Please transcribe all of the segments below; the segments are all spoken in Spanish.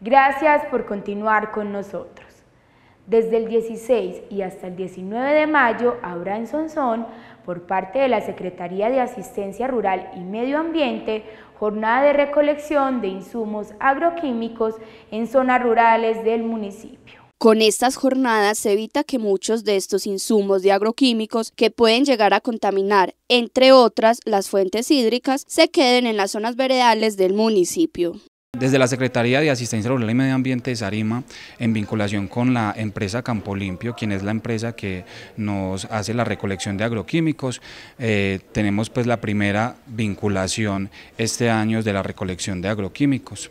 Gracias por continuar con nosotros. Desde el 16 y hasta el 19 de mayo habrá en Sonsón, por parte de la Secretaría de Asistencia Rural y Medio Ambiente, jornada de recolección de insumos agroquímicos en zonas rurales del municipio. Con estas jornadas se evita que muchos de estos insumos de agroquímicos que pueden llegar a contaminar, entre otras, las fuentes hídricas, se queden en las zonas veredales del municipio. Desde la Secretaría de Asistencia Rural y Medio Ambiente de Sarima, en vinculación con la empresa Campo Limpio, quien es la empresa que nos hace la recolección de agroquímicos, eh, tenemos pues la primera vinculación este año de la recolección de agroquímicos.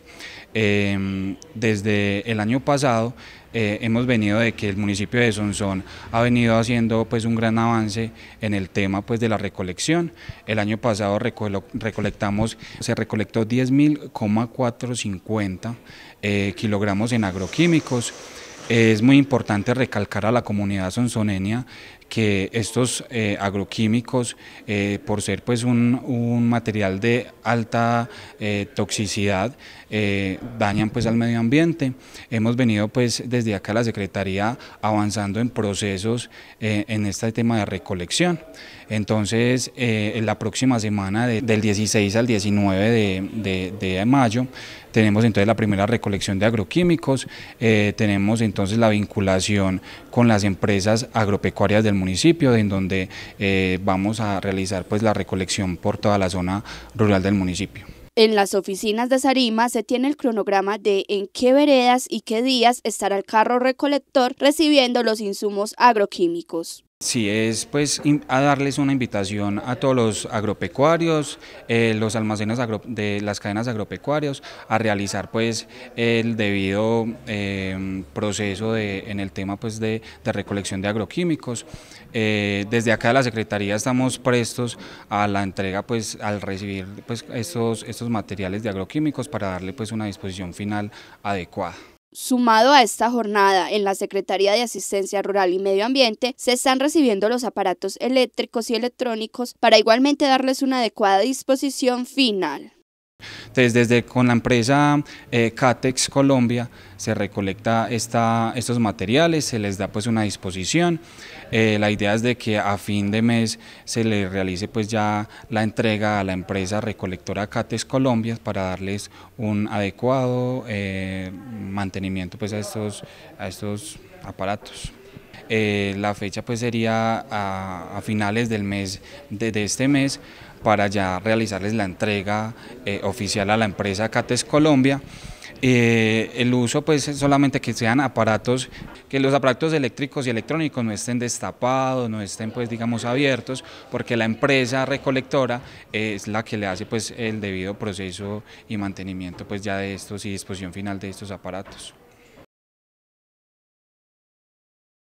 Em, desde el año pasado eh, hemos venido de que el municipio de Sonsón ha venido haciendo pues un gran avance en el tema pues de la recolección. El año pasado recolectamos, se recolectó 10.450 eh, kilogramos en agroquímicos. Es muy importante recalcar a la comunidad sonsonenia que estos eh, agroquímicos, eh, por ser pues un, material de alta eh, toxicidad, dañan pues al medio ambiente. Hemos venido pues desde acá a la Secretaría avanzando en procesos en este tema de recolección. Entonces, en la próxima semana, del 16 al 19 de, de mayo, tenemos entonces la primera recolección de agroquímicos, tenemos entonces la vinculación con las empresas agropecuarias del municipio, en donde eh, vamos a realizar pues, la recolección por toda la zona rural del municipio. En las oficinas de Sarima se tiene el cronograma de en qué veredas y qué días estará el carro recolector recibiendo los insumos agroquímicos. Sí, es pues a darles una invitación a todos los agropecuarios, eh, los almacenes de las cadenas agropecuarios a realizar pues el debido em, proceso de, en el tema pues de, recolección de agroquímicos. Eh, desde acá de la Secretaría estamos prestos a la entrega pues al recibir pues, estos, estos materiales de agroquímicos para darle pues una disposición final adecuada. Sumado a esta jornada, en la Secretaría de Asistencia Rural y Medio Ambiente se están recibiendo los aparatos eléctricos y electrónicos para igualmente darles una adecuada disposición final. Entonces, desde con la empresa eh, Catex Colombia se recolecta estos materiales, se les da pues una disposición. Eh, la idea es de que a fin de mes se le realice pues ya la entrega a la empresa recolectora Catex Colombia para darles un adecuado eh, mantenimiento pues a estos, a estos aparatos. la fecha pues sería a, finales del mes de este mes para ya realizarles la entrega eh, oficial a la empresa Cates Colombia. Eh, el uso pues solamente que sean aparatos, que los aparatos eléctricos y electrónicos no estén destapados, no estén pues digamos abiertos, porque la empresa recolectora eh, es la que le hace pues el debido proceso y mantenimiento pues ya de estos y disposición final de estos aparatos.